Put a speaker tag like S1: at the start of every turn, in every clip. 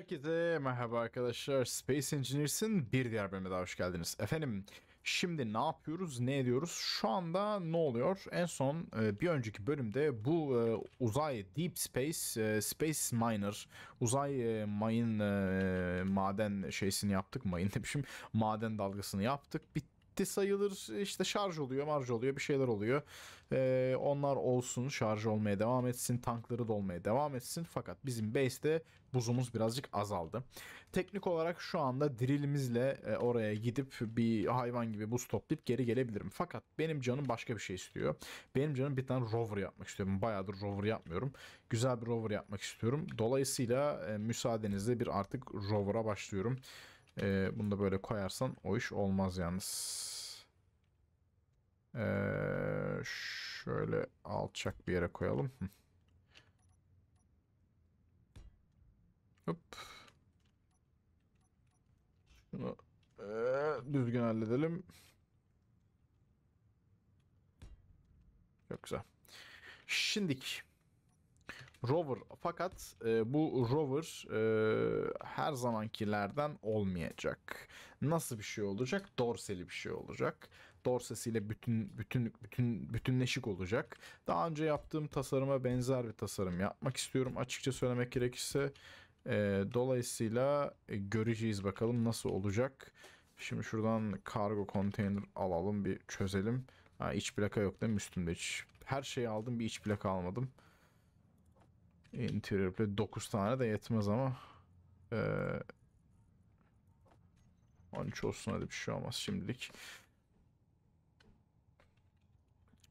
S1: Herkese merhaba arkadaşlar. Space Engineers'in bir diğer bölümüne daha hoş geldiniz. Efendim şimdi ne yapıyoruz, ne ediyoruz? Şu anda ne oluyor? En son e, bir önceki bölümde bu e, uzay Deep Space, e, Space Miner, uzay mine maden şeysini yaptık. Mayın demişim. Maden dalgasını yaptık. Bitti bitti sayılır. işte şarj oluyor, marj oluyor, bir şeyler oluyor. Ee, onlar olsun, şarj olmaya devam etsin, tankları dolmaya devam etsin. Fakat bizim base'de buzumuz birazcık azaldı. Teknik olarak şu anda drill'imizle e, oraya gidip bir hayvan gibi buz toplayıp geri gelebilirim. Fakat benim canım başka bir şey istiyor. Benim canım bir tane rover yapmak istiyorum. Bayağıdır rover yapmıyorum. Güzel bir rover yapmak istiyorum. Dolayısıyla e, müsaadenizle bir artık rover'a başlıyorum. Ee, bunu da böyle koyarsan o iş olmaz yalnız. Ee, şöyle alçak bir yere koyalım. Hop. Şunu ee, düzgün halledelim. Çok güzel. Şimdiki rover fakat e, bu rover e, her zamankilerden olmayacak. Nasıl bir şey olacak? Dorseli bir şey olacak. Dorsesiyle bütün bütün bütün bütünleşik olacak. Daha önce yaptığım tasarıma benzer bir tasarım yapmak istiyorum. Açıkça söylemek gerekirse e, dolayısıyla e, göreceğiz bakalım nasıl olacak. Şimdi şuradan kargo konteyner alalım bir çözelim. Ha, iç plaka yok değil mi üstümde hiç? Her şeyi aldım bir iç plaka almadım. Interior plate 9 tane de yetmez ama. Ee, 13 olsun hadi bir şey olmaz şimdilik.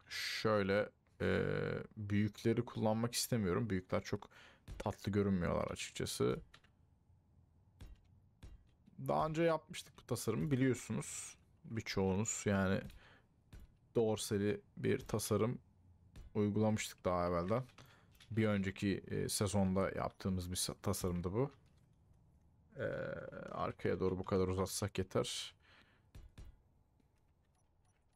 S1: Şöyle e, büyükleri kullanmak istemiyorum. Büyükler çok tatlı görünmüyorlar açıkçası. Daha önce yapmıştık bu tasarımı biliyorsunuz. Birçoğunuz yani dorseli bir tasarım uygulamıştık daha evvelden. Bir önceki e, sezonda yaptığımız bir tasarımdı bu. E, arkaya doğru bu kadar uzatsak yeter.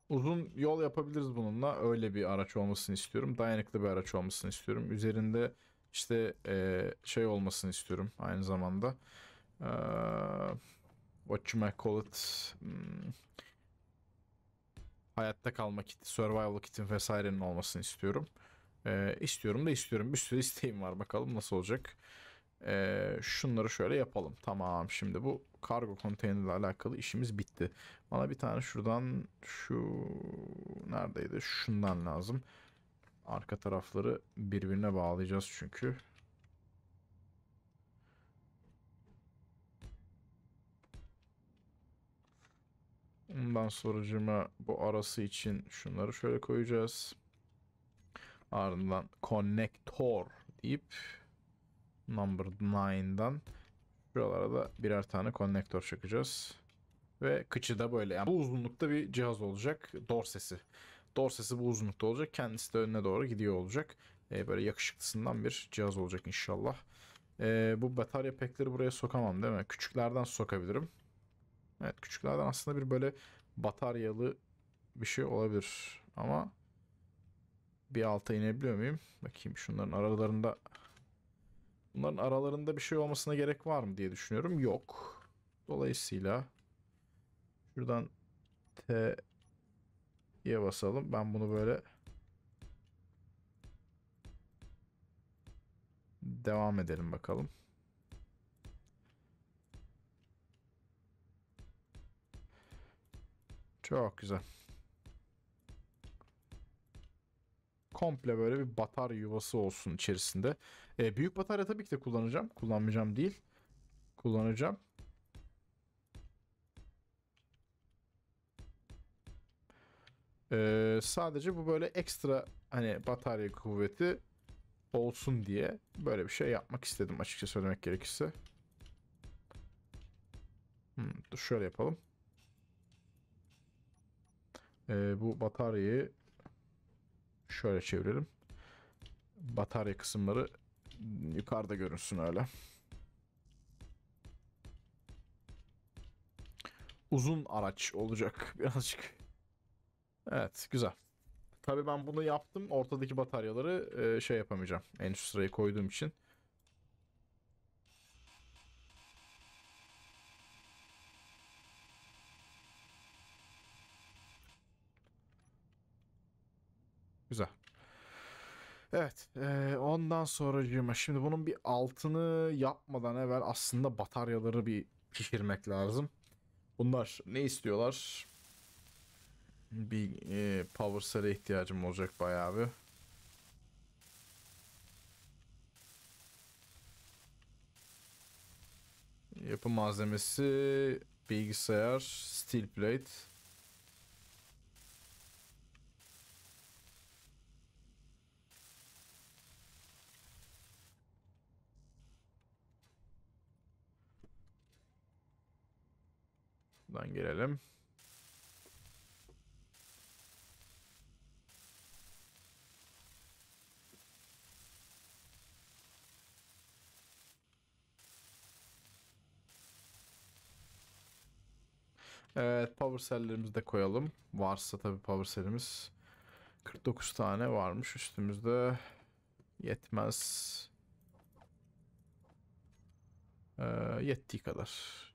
S1: Uzun yol yapabiliriz bununla. Öyle bir araç olmasını istiyorum. Dayanıklı bir araç olmasını istiyorum. Üzerinde işte e, şey olmasını istiyorum aynı zamanda. E, what you may call it... Hmm, hayatta kalma kiti, survival kitin vesairenin olmasını istiyorum. Ee, istiyorum da istiyorum. Bir sürü isteğim var. Bakalım nasıl olacak. Ee, şunları şöyle yapalım. Tamam şimdi bu kargo konteynerle alakalı işimiz bitti. Bana bir tane şuradan şu neredeydi? Şundan lazım. Arka tarafları birbirine bağlayacağız çünkü. Ondan sorucuma bu arası için şunları şöyle koyacağız. Ardından connector deyip number 9'dan şuralara da birer tane connector çakacağız. Ve kıçı da böyle. Yani bu uzunlukta bir cihaz olacak. Dorsesi. Dorsesi bu uzunlukta olacak. Kendisi de önüne doğru gidiyor olacak. Ee, böyle yakışıklısından bir cihaz olacak inşallah. Ee, bu batarya pekleri buraya sokamam değil mi? Küçüklerden sokabilirim. Evet küçüklerden aslında bir böyle bataryalı bir şey olabilir. Ama bir alta inebiliyor muyum? Bakayım şunların aralarında bunların aralarında bir şey olmasına gerek var mı diye düşünüyorum. Yok. Dolayısıyla şuradan T'ye basalım. Ben bunu böyle devam edelim bakalım. Çok güzel. komple böyle bir batarya yuvası olsun içerisinde. E, büyük batarya tabii ki de kullanacağım. Kullanmayacağım değil. Kullanacağım. E, sadece bu böyle ekstra hani batarya kuvveti olsun diye böyle bir şey yapmak istedim açıkça söylemek gerekirse. Hmm, dur şöyle yapalım. E, bu bataryayı Şöyle çevirelim. Batarya kısımları yukarıda görünsün öyle. Uzun araç olacak birazcık. Evet güzel. Tabii ben bunu yaptım. Ortadaki bataryaları e, şey yapamayacağım. En üst sırayı koyduğum için Evet e, ondan sonra şimdi bunun bir altını yapmadan evvel aslında bataryaları bir pişirmek lazım. Bunlar ne istiyorlar? Bir e, power cell'e ihtiyacım olacak bayağı bir. Yapı malzemesi bilgisayar, steel plate. Buradan girelim. Evet power cell'lerimizi de koyalım. Varsa tabi power cell'imiz. 49 tane varmış üstümüzde. Yetmez. Ee, yettiği kadar.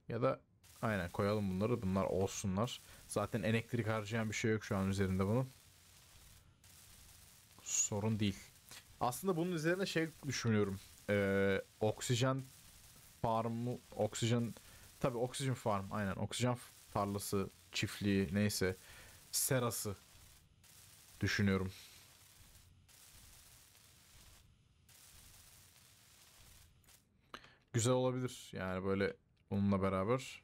S1: Ya da Aynen koyalım bunları. Bunlar olsunlar. Zaten elektrik harcayan bir şey yok şu an üzerinde bunun. Sorun değil. Aslında bunun üzerine şey düşünüyorum. Ee, oksijen farmı, oksijen tabi oksijen farm aynen oksijen tarlası, çiftliği neyse serası düşünüyorum. Güzel olabilir yani böyle onunla beraber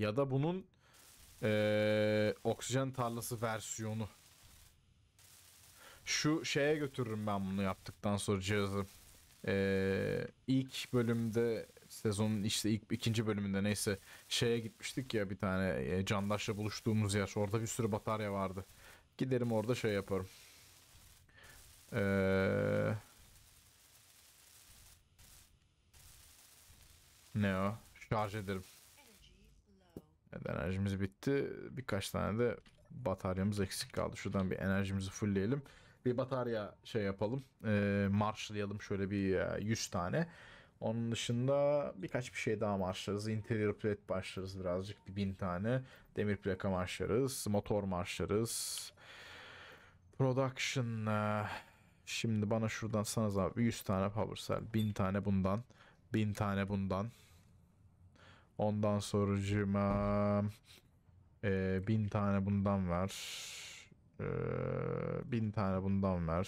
S1: ya da bunun ee, oksijen tarlası versiyonu. Şu şeye götürürüm ben bunu yaptıktan sonra cihazı. Ee, ilk bölümde sezonun işte ilk ikinci bölümünde neyse şeye gitmiştik ya bir tane e, Candaş'la buluştuğumuz yer. Orada bir sürü batarya vardı. Giderim orada şey yaparım. Ee, ne o? Şarj ederim. Evet enerjimiz bitti. Birkaç tane de bataryamız eksik kaldı. Şuradan bir enerjimizi fullleyelim. Bir batarya şey yapalım. E, marşlayalım şöyle bir 100 e, tane. Onun dışında birkaç bir şey daha marşlarız. Interior plate başlarız birazcık. Bir bin tane. Demir plaka marşlarız. Motor marşlarız. Production. E, şimdi bana şuradan sana abi 100 tane power cell. 1000 tane bundan. 1000 tane bundan. Ondan sorucuma e, bin tane bundan ver. E, bin tane bundan ver.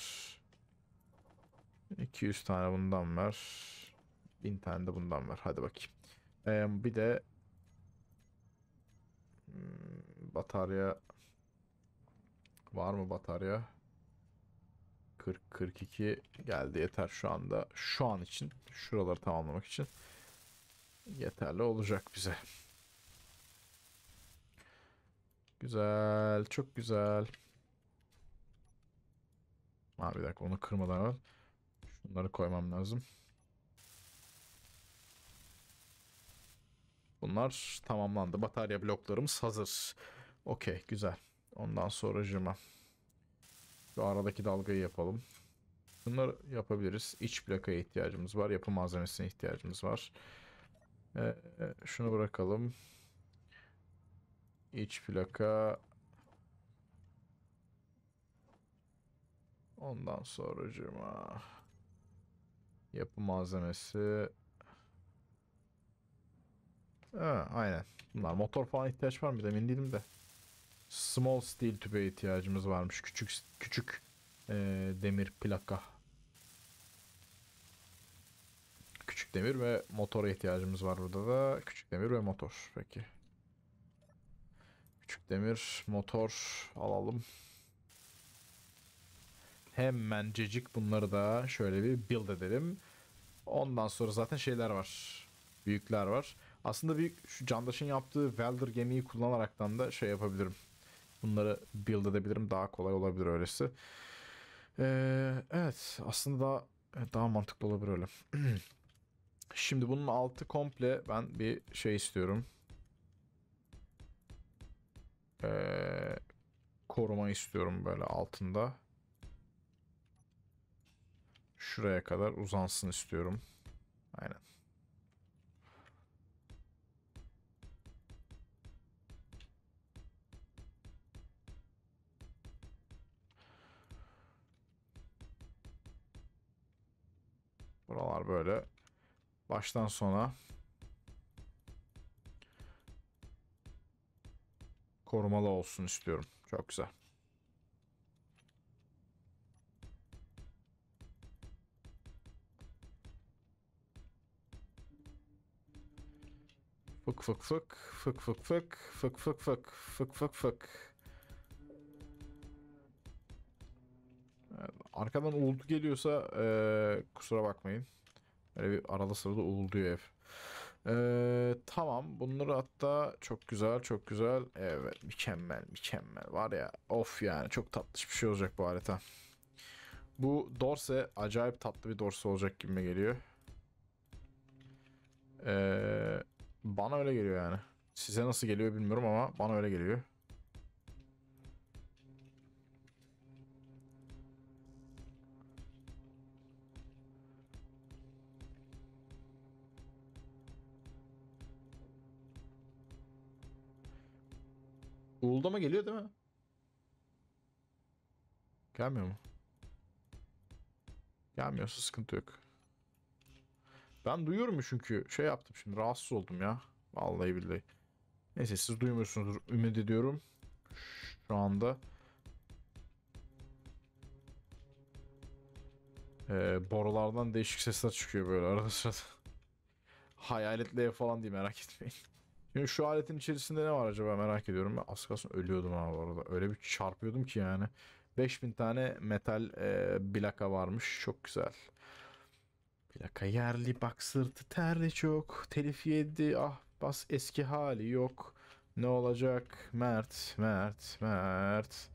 S1: 200 tane bundan ver. Bin tane de bundan ver. Hadi bakayım. E, bir de hmm, batarya var mı batarya? 40 42 geldi yeter şu anda. Şu an için şuraları tamamlamak için yeterli olacak bize. Güzel. Çok güzel. Abi bir dakika onu kırmadan evvel şunları koymam lazım. Bunlar tamamlandı. Batarya bloklarımız hazır. Okey güzel. Ondan sonra cıma. Şu aradaki dalgayı yapalım. Bunları yapabiliriz. İç plakaya ihtiyacımız var. Yapı malzemesine ihtiyacımız var. Ee, şunu bırakalım. İç plaka. Ondan sonra cuma. Yapı malzemesi. Ha, aynen. Bunlar motor falan ihtiyaç var mı? Emin değilim de. Small steel tübe ihtiyacımız varmış. Küçük küçük e, demir plaka. Küçük demir ve motora ihtiyacımız var burada da. Küçük demir ve motor. Peki. Küçük demir, motor alalım. Hemen cecik bunları da şöyle bir build edelim. Ondan sonra zaten şeyler var. Büyükler var. Aslında büyük şu Candaş'ın yaptığı welder gemiyi kullanaraktan da şey yapabilirim. Bunları build edebilirim. Daha kolay olabilir öylesi. Ee, evet aslında daha, daha mantıklı olabilir öyle. Şimdi bunun altı komple ben bir şey istiyorum. Ee, koruma istiyorum böyle altında. Şuraya kadar uzansın istiyorum. Aynen. Buralar böyle Baştan sona. Korumalı olsun istiyorum. Çok güzel. Fık fık fık fık fık fık fık fık fık fık fık fık. arkadan uğultu geliyorsa ee, kusura bakmayın. Böyle bir arada sırada uğulduyor ev. Ee, tamam bunları hatta çok güzel çok güzel. Evet mükemmel mükemmel. Var ya of yani çok tatlı bir şey olacak bu harita. Bu dorse acayip tatlı bir dorse olacak gibime geliyor. Ee, bana öyle geliyor yani. Size nasıl geliyor bilmiyorum ama bana öyle geliyor. Uğuldama geliyor değil mi? Gelmiyor mu? Gelmiyorsa sıkıntı yok. Ben duyuyorum çünkü şey yaptım şimdi rahatsız oldum ya. Vallahi billahi. Neyse siz duymuyorsunuzdur ümit ediyorum. Şu anda. Ee, borulardan değişik sesler çıkıyor böyle arada sırada. Hayaletle falan diye merak etmeyin. Şimdi şu aletin içerisinde ne var acaba merak ediyorum. Ben az kalsın ölüyordum ha bu Öyle bir çarpıyordum ki yani. 5000 tane metal e, bilaka varmış. Çok güzel. Plaka yerli bak sırtı terli çok. Telif yedi ah bas eski hali yok. Ne olacak Mert Mert Mert.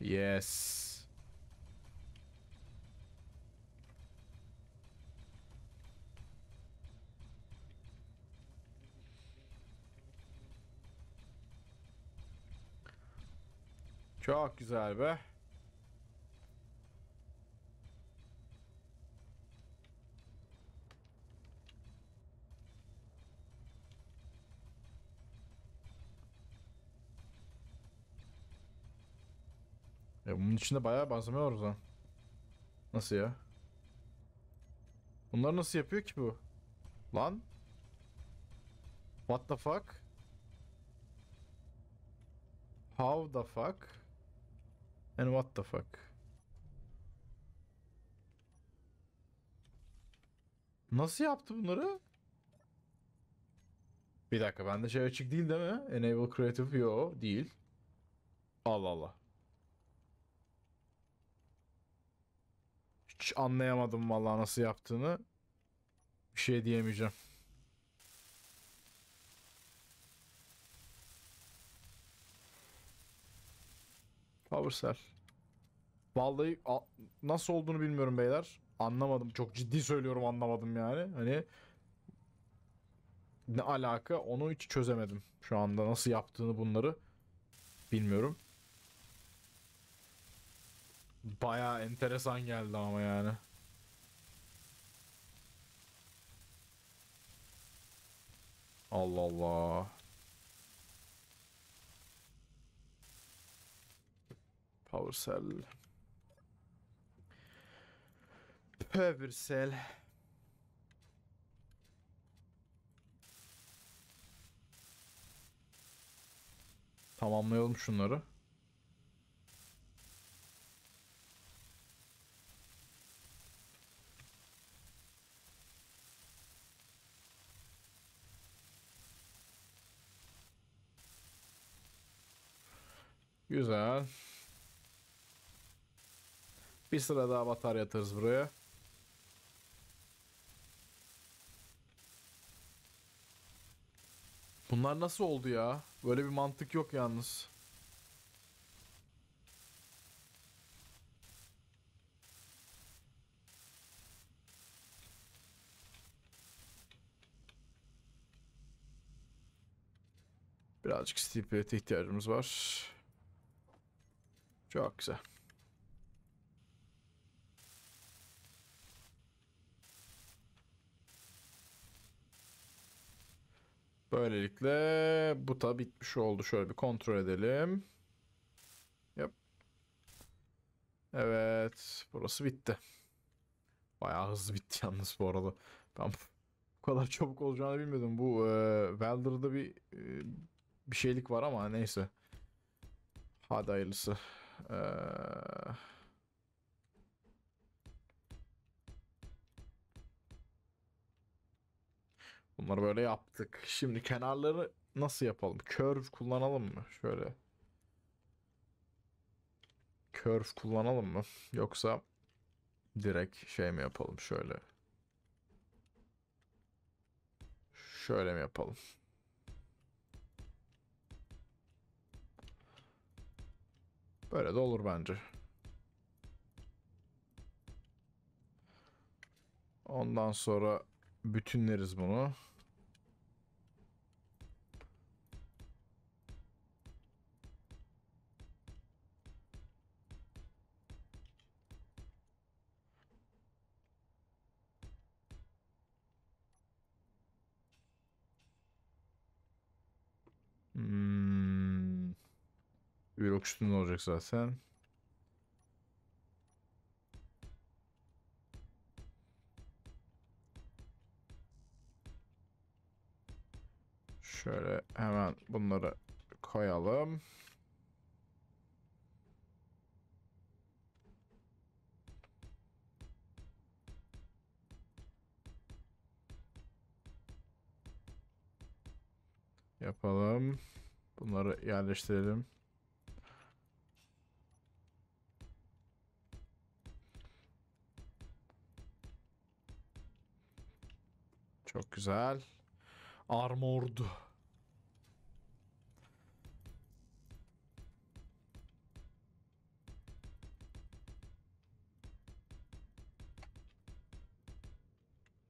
S1: Yes. Çok güzel be. Ya e, bunun içinde bayağı malzeme var o zaman. Nasıl ya? Bunlar nasıl yapıyor ki bu? Lan? What the fuck? How the fuck? And what the fuck? Nasıl yaptı bunları? Bir dakika bende şey açık değil değil mi? Enable Creative yo değil. Allah Allah. Hiç anlayamadım vallahi nasıl yaptığını. Bir şey diyemeyeceğim. Powercell. Vallahi nasıl olduğunu bilmiyorum beyler. Anlamadım. Çok ciddi söylüyorum anlamadım yani. Hani ne alaka onu hiç çözemedim. Şu anda nasıl yaptığını bunları bilmiyorum. Baya enteresan geldi ama yani. Allah Allah. PowerShell. PowerShell. Tamamlayalım şunları. Güzel. Bir sıra daha batarya atarız buraya. Bunlar nasıl oldu ya? Böyle bir mantık yok yalnız. Birazcık stipulete ihtiyacımız var. Çok güzel. Böylelikle bu da bitmiş oldu. Şöyle bir kontrol edelim. Yap. Evet. Burası bitti. Bayağı hızlı bitti yalnız bu arada. Ben bu kadar çabuk olacağını bilmiyordum. Bu e, Welder'da bir e, bir şeylik var ama neyse. Hadi hayırlısı. Eee... Bunları böyle yaptık. Şimdi kenarları nasıl yapalım? Curve kullanalım mı? Şöyle. Curve kullanalım mı? Yoksa direkt şey mi yapalım şöyle? Şöyle mi yapalım? Böyle de olur bence. Ondan sonra bütünleriz bunu. üstünde olacak zaten. Şöyle hemen bunları koyalım. Yapalım. Bunları yerleştirelim. Çok güzel. Armored.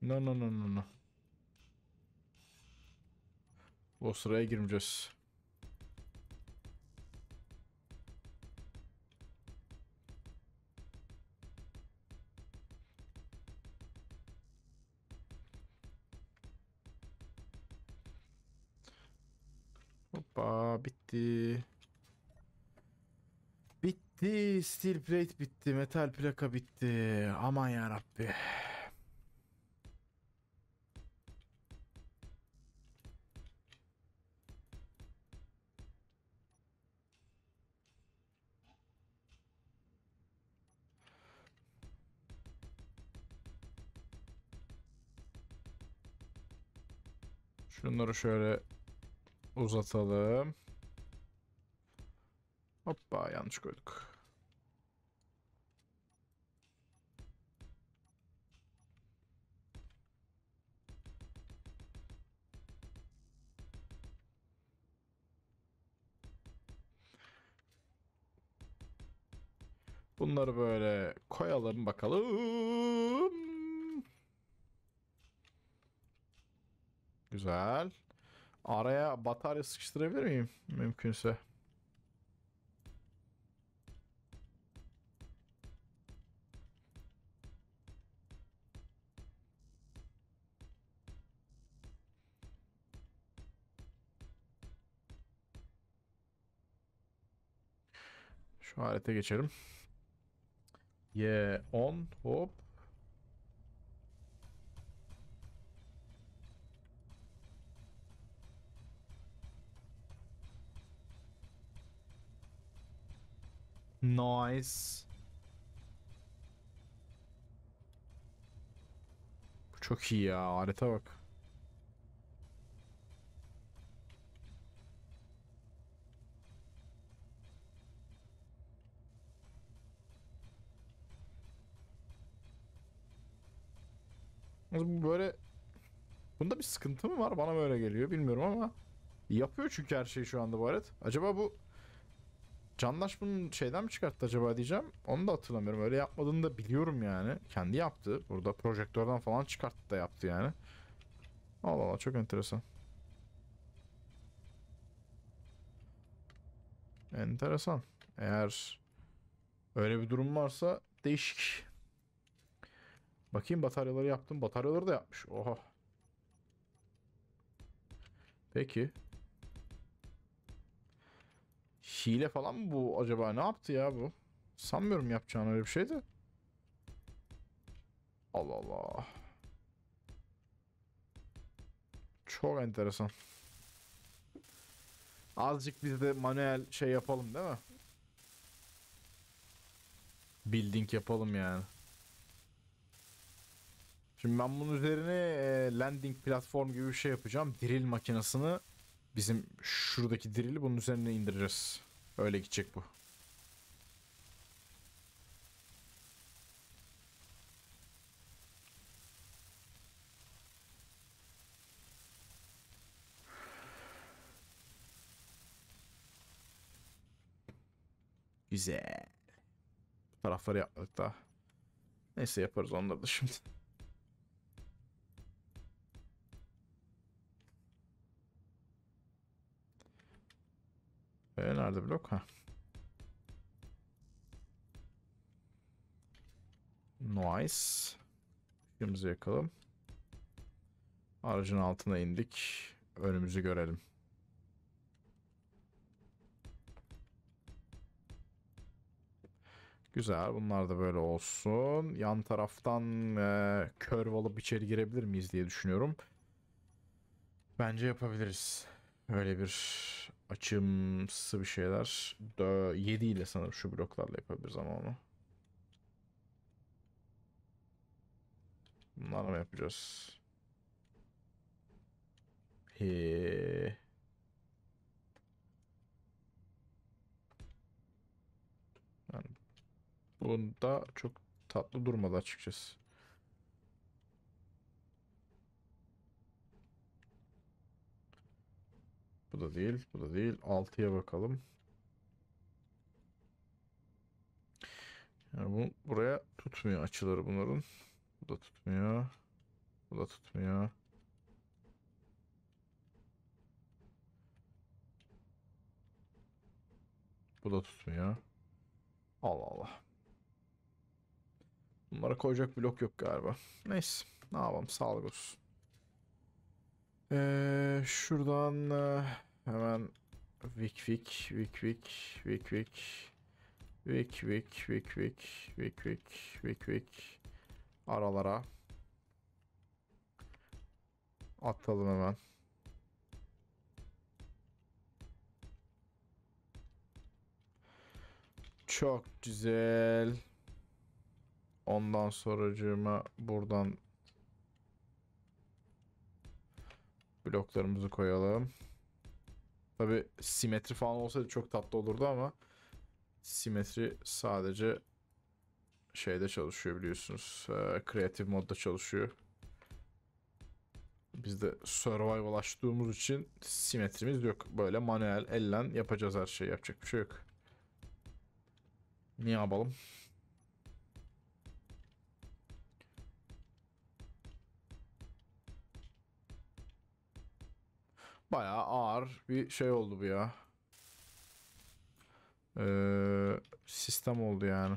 S1: No no no no no. O sıraya girmeyeceğiz. steel plate bitti, metal plaka bitti. Aman ya Rabbi. Şunları şöyle uzatalım. Hoppa yanlış koyduk. Bunları böyle koyalım bakalım. Güzel. Araya batarya sıkıştırabilir miyim? Mümkünse. Şu alete geçelim. Yeah, on, hop. Nice. Bu çok iyi ya. Harita bak. bir sıkıntı mı var? Bana böyle geliyor bilmiyorum ama yapıyor çünkü her şeyi şu anda bu alet. Acaba bu Candaş bunu şeyden mi çıkarttı acaba diyeceğim. Onu da hatırlamıyorum. Öyle yapmadığını da biliyorum yani. Kendi yaptı. Burada projektörden falan çıkarttı da yaptı yani. Allah Allah çok enteresan. Enteresan. Eğer öyle bir durum varsa değişik. Bakayım bataryaları yaptım. Bataryaları da yapmış. Oha. Peki. Hile falan mı bu acaba? Ne yaptı ya bu? Sanmıyorum yapacağını öyle bir şeydi. Allah Allah. Çok enteresan. Azıcık biz de manuel şey yapalım değil mi? Building yapalım yani. Şimdi ben bunun üzerine landing platform gibi bir şey yapacağım. Drill makinesini bizim şuradaki drill'i bunun üzerine indireceğiz. Öyle gidecek bu. Güzel. Bu tarafları yapmadık daha. Neyse yaparız onları da şimdi. Ee, nerede blok? Ha. Nice. Işığımızı yakalım. Aracın altına indik. Önümüzü görelim. Güzel. Bunlar da böyle olsun. Yan taraftan e, kör alıp içeri girebilir miyiz diye düşünüyorum. Bence yapabiliriz. Öyle bir Açımsı bir şeyler. 7 ile sanırım şu bloklarla yapabiliriz ama onu. Bunlarla mı yapacağız? He. Yani bunda çok tatlı durmadı açıkçası. Bu da değil. Bu da değil. 6'ya bakalım. Yani bu buraya tutmuyor açıları bunların. Bu da tutmuyor. Bu da tutmuyor. Bu da tutmuyor. Allah Allah. Bunlara koyacak blok yok galiba. Neyse. Ne yapalım sağlık olsun. Ee, şuradan hemen Vik Vik Vik Vik Vik Vik Vik Vik Vik Vik Vik Vik Vik Vik aralara atalım hemen. Çok güzel. Ondan sonracığıma buradan Bloklarımızı koyalım. Tabi simetri falan olsaydı çok tatlı olurdu ama simetri sadece şeyde çalışıyor biliyorsunuz. Kreatif ee, modda çalışıyor. Biz de survival açtığımız için simetrimiz yok. Böyle manuel ellen yapacağız her şeyi. Yapacak bir şey yok. niye yapalım? Bayağı ağır bir şey oldu bu ya. Ee, sistem oldu yani.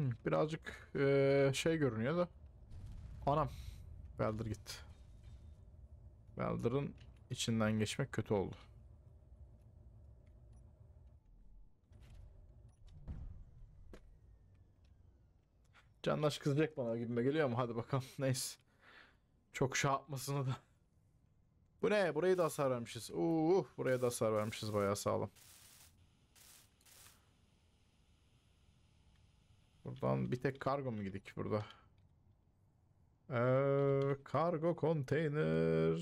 S1: Hmm, birazcık ee, şey görünüyor da. Anam. Velder gitti. Velder'ın içinden geçmek kötü oldu. Candaş kızacak bana gibime geliyor mu hadi bakalım neyse. Çok şey da. Bu ne? Burayı da hasar vermişiz. Uh, buraya da hasar vermişiz bayağı sağlam. Buradan bir tek kargo mu gidik burada? Ee, kargo konteyner.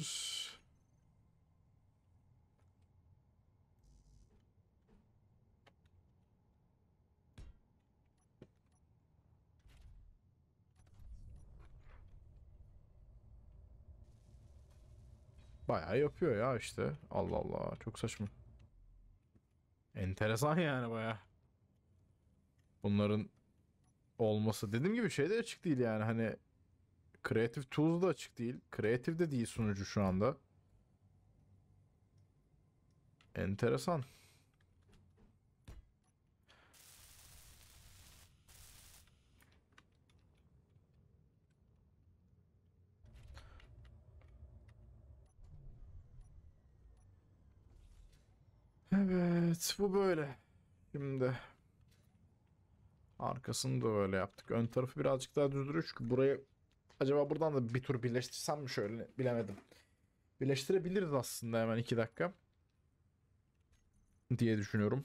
S1: Bayağı yapıyor ya işte. Allah Allah çok saçma. Enteresan yani bayağı. Bunların olması. Dediğim gibi şey de açık değil yani hani Creative Tools da açık değil. Creative de değil sunucu şu anda. Enteresan. Evet, bu böyle. Şimdi Arkasını da öyle yaptık. Ön tarafı birazcık daha düz duruyor çünkü burayı acaba buradan da bir tur birleştirsem mi şöyle bilemedim. Birleştirebiliriz aslında hemen 2 dakika. Diye düşünüyorum.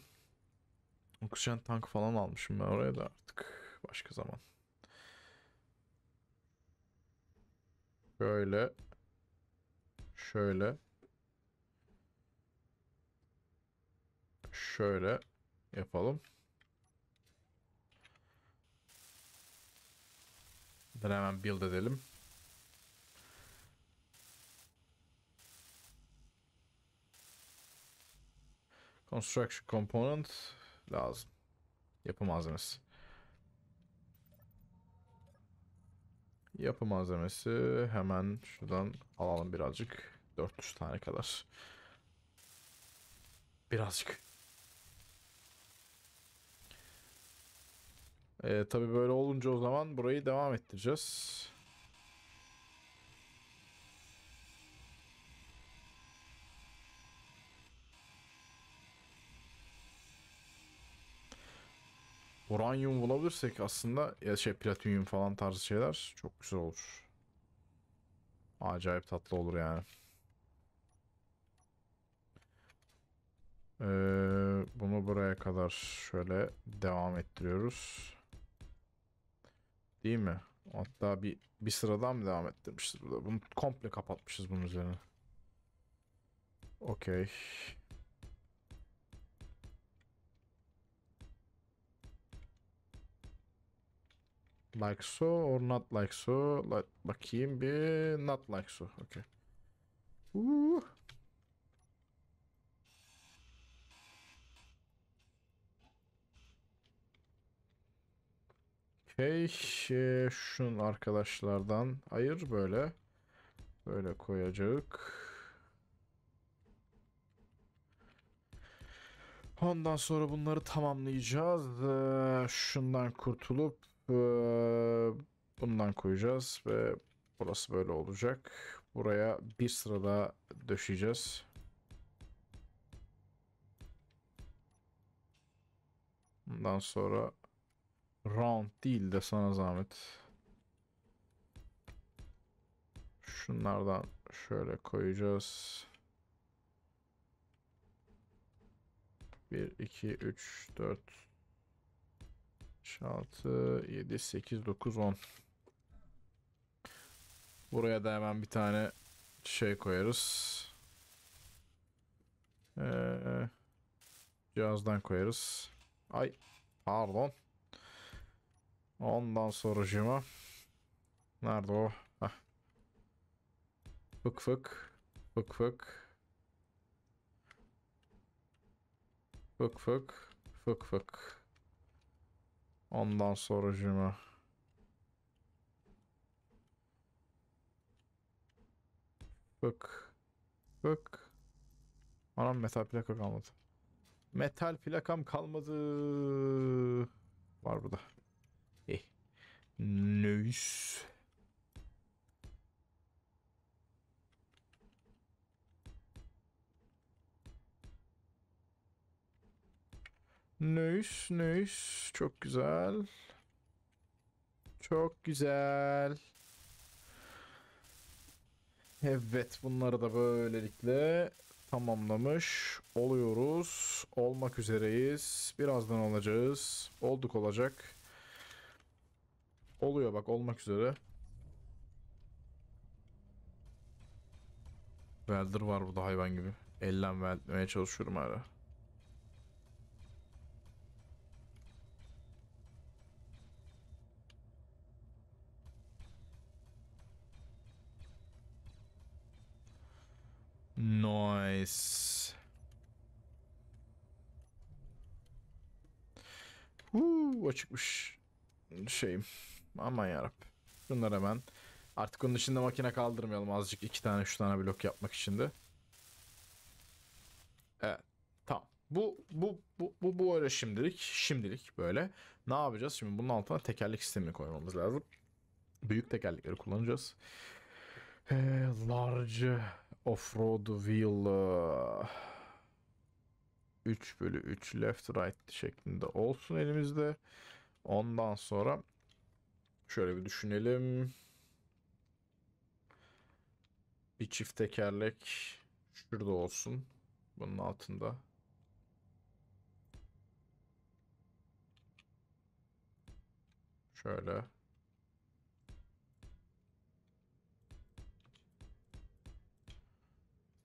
S1: Oksijen tankı falan almışım ben oraya da artık başka zaman. Şöyle. Şöyle. Şöyle yapalım. Bunları hemen build edelim. Construction component lazım. Yapı malzemesi. Yapı malzemesi hemen şuradan alalım birazcık. 400 tane kadar. Birazcık. E, tabii böyle olunca o zaman burayı devam ettireceğiz. Uranyum bulabilirsek aslında ya şey platinyum falan tarzı şeyler çok güzel olur. Acayip tatlı olur yani. Ee, bunu buraya kadar şöyle devam ettiriyoruz. Değil mi? Hatta bir bir sıradan mı devam ettirmişiz burada? Bunu komple kapatmışız bunun üzerine. Okey. Like so or not like so. Like, bakayım bir not like so. Okey. Uh. Okey. Ee, şunun arkadaşlardan. ayır böyle. Böyle koyacak. Ondan sonra bunları tamamlayacağız. Ee, şundan kurtulup e, bundan koyacağız ve burası böyle olacak. Buraya bir sırada döşeceğiz. Ondan sonra Round değil de sana zahmet. Şunlardan şöyle koyacağız. 1, 2, 3, 4, 6, 7, 8, 9, 10. Buraya da hemen bir tane şey koyarız. Ee, cihazdan koyarız. Ay pardon. Ondan sorucuma. Nerede o? Heh. Fık fık. Fık fık. Fık fık. Fık fık. Ondan sorucuma. Fık. Fık. Anam metal plaka kalmadı. Metal plakam kalmadı. Var burada. Nöys. Nöys, nöys. Çok güzel. Çok güzel. Evet bunları da böylelikle tamamlamış oluyoruz. Olmak üzereyiz. Birazdan olacağız. Olduk olacak. Oluyor bak olmak üzere. Welder var burada hayvan gibi. Ellen weldermeye çalışıyorum hala. Nice. Uuu açıkmış şeyim. Aman yarabbim. Şunlar hemen. Artık onun dışında makine kaldırmayalım. Azıcık iki tane üç tane blok yapmak için de. Evet. Tamam. Bu, bu, bu, bu, bu öyle şimdilik. Şimdilik böyle. Ne yapacağız? Şimdi bunun altına tekerlek sistemini koymamız lazım. Büyük tekerlekleri kullanacağız. Ee, large off-road wheel 3 bölü 3 left right şeklinde olsun elimizde. Ondan sonra Şöyle bir düşünelim. Bir çift tekerlek şurada olsun. Bunun altında. Şöyle.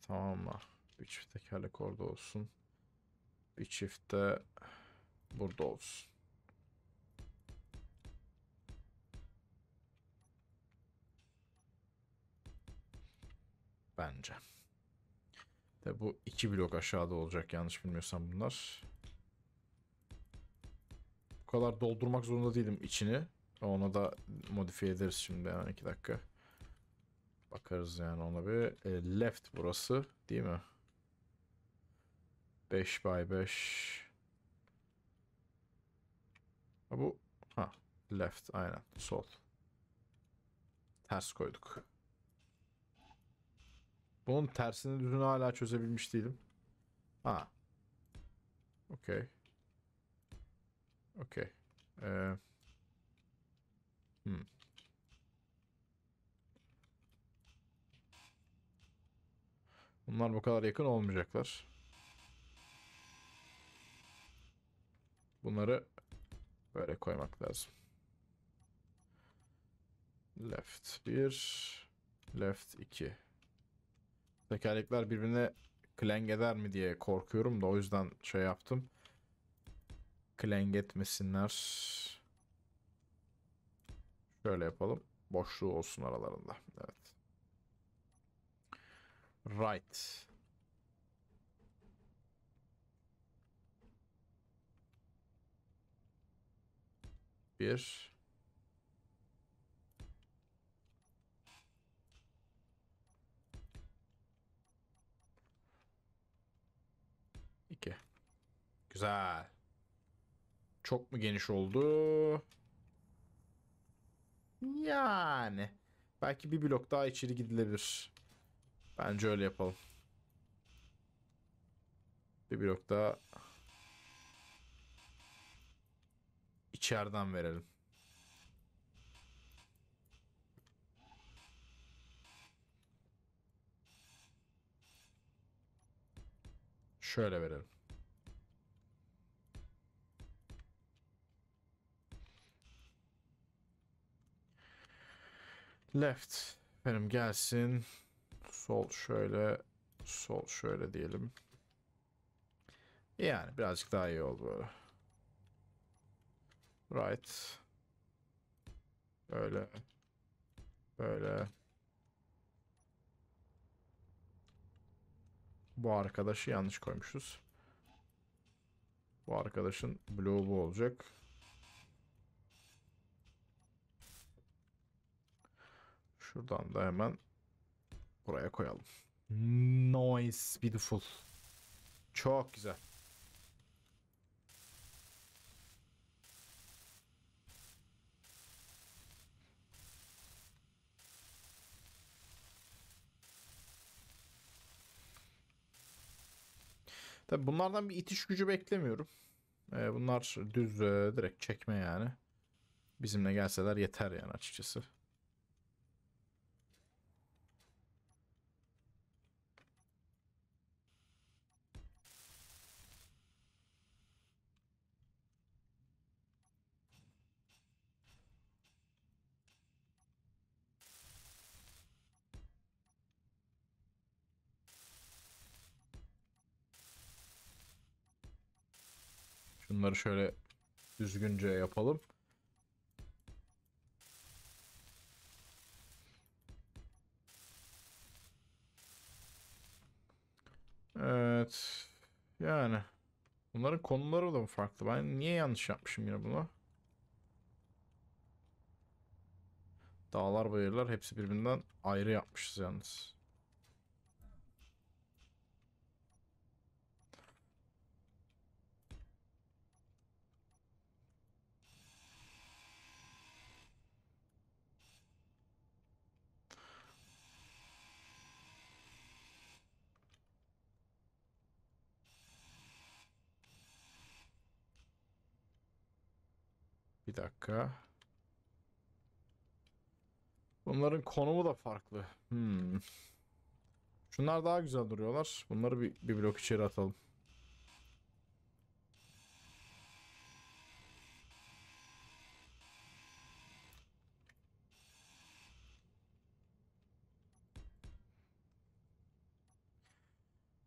S1: Tamam mı? Bir çift tekerlek orada olsun. Bir çift de burada olsun. Bence. De bu iki blok aşağıda olacak yanlış bilmiyorsam bunlar. Bu kadar doldurmak zorunda değilim içini. Ona da modifiye ederiz şimdi yani iki dakika. Bakarız yani ona bir. E, left burası değil mi? 5 by 5. Bu ha left aynen sol. Ters koyduk. Bunun tersini düzünü hala çözebilmiş değilim. Ha. Okey. Okey. Ee, hmm. Bunlar bu kadar yakın olmayacaklar. Bunları böyle koymak lazım. Left 1, left 2. Tekerlekler birbirine klenk eder mi diye korkuyorum da o yüzden şey yaptım. Klenk etmesinler. Şöyle yapalım. Boşluğu olsun aralarında. Evet. Right. Bir. Güzel. Çok mu geniş oldu? Yani. Belki bir blok daha içeri gidilebilir. Bence öyle yapalım. Bir blok daha içeriden verelim. Şöyle verelim. Left. Benim gelsin. Sol şöyle. Sol şöyle diyelim. Yani birazcık daha iyi oldu böyle. Right. Böyle. Böyle. Bu arkadaşı yanlış koymuşuz. Bu arkadaşın blue bu olacak. Şuradan da hemen buraya koyalım. Nice, beautiful. Çok güzel. Tabi bunlardan bir itiş gücü beklemiyorum. Ee, bunlar düz e, direkt çekme yani. Bizimle gelseler yeter yani açıkçası. Şunları şöyle düzgünce yapalım. Evet. Yani. Bunların konuları da farklı. Ben niye yanlış yapmışım yine bunu? Dağlar bayırlar hepsi birbirinden ayrı yapmışız yalnız. dakika. Bunların konumu da farklı. Hmm. Şunlar daha güzel duruyorlar. Bunları bir, bir blok içeri atalım.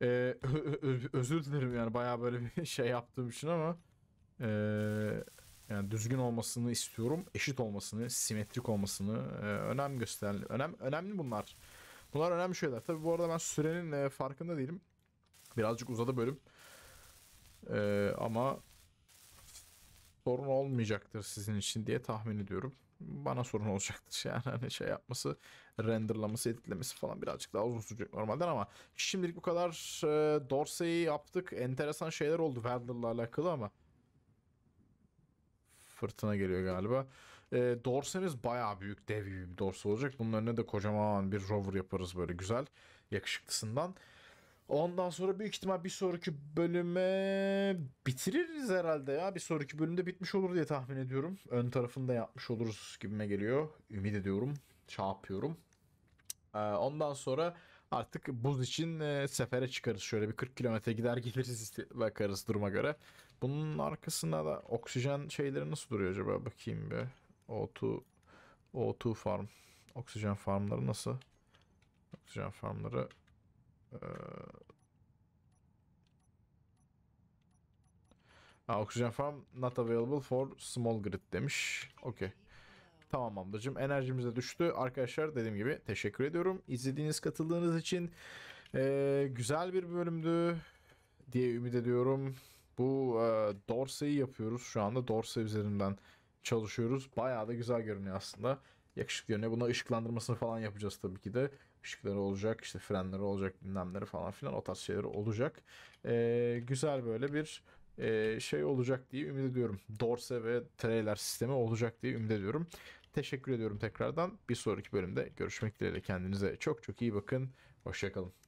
S1: Ee, özür dilerim yani bayağı böyle bir şey yaptığım için ama ee, yani düzgün olmasını istiyorum. Eşit olmasını, simetrik olmasını e, önem gösteren önem önemli bunlar. Bunlar önemli şeyler. Tabii bu arada ben sürenin e, farkında değilim. Birazcık uzadı bölüm. E, ama sorun olmayacaktır sizin için diye tahmin ediyorum. Bana sorun olacaktır yani hani şey yapması, renderlaması, editlemesi falan birazcık daha uzun sürecek normalden ama şimdilik bu kadar e, Dorsey'i yaptık. Enteresan şeyler oldu Wendler'la alakalı ama fırtına geliyor galiba. E, dorsemiz baya büyük dev gibi bir dorsa olacak. Bunun önüne de kocaman bir rover yaparız böyle güzel yakışıklısından. Ondan sonra büyük ihtimal bir sonraki bölüme bitiririz herhalde ya. Bir sonraki bölümde bitmiş olur diye tahmin ediyorum. Ön tarafını da yapmış oluruz gibime geliyor. Ümit ediyorum. Çarpıyorum. Ee, ondan sonra artık buz için e, sefere çıkarız. Şöyle bir 40 kilometre gider geliriz bakarız duruma göre. Bunun arkasında da oksijen şeyleri nasıl duruyor acaba? Bakayım bir. O2, O2 farm. Oksijen farmları nasıl? Oksijen farmları ee... Aa, oksijen farm not available for small grid demiş. Okey. Tamam amcacığım enerjimiz de düştü. Arkadaşlar dediğim gibi teşekkür ediyorum. İzlediğiniz katıldığınız için ee, güzel bir bölümdü diye ümit ediyorum. Bu e, Dorsey'i yapıyoruz şu anda. Dorsey üzerinden çalışıyoruz. Bayağı da güzel görünüyor aslında. Yakışıklı görünüyor. Buna ışıklandırmasını falan yapacağız tabii ki de. Işıkları olacak, işte frenleri olacak, bilmemleri falan filan o tarz şeyler olacak. E, güzel böyle bir e, şey olacak diye ümit ediyorum. Dorsey ve trailer sistemi olacak diye ümit ediyorum. Teşekkür ediyorum tekrardan. Bir sonraki bölümde görüşmek dileğiyle. Kendinize çok çok iyi bakın. Hoşçakalın.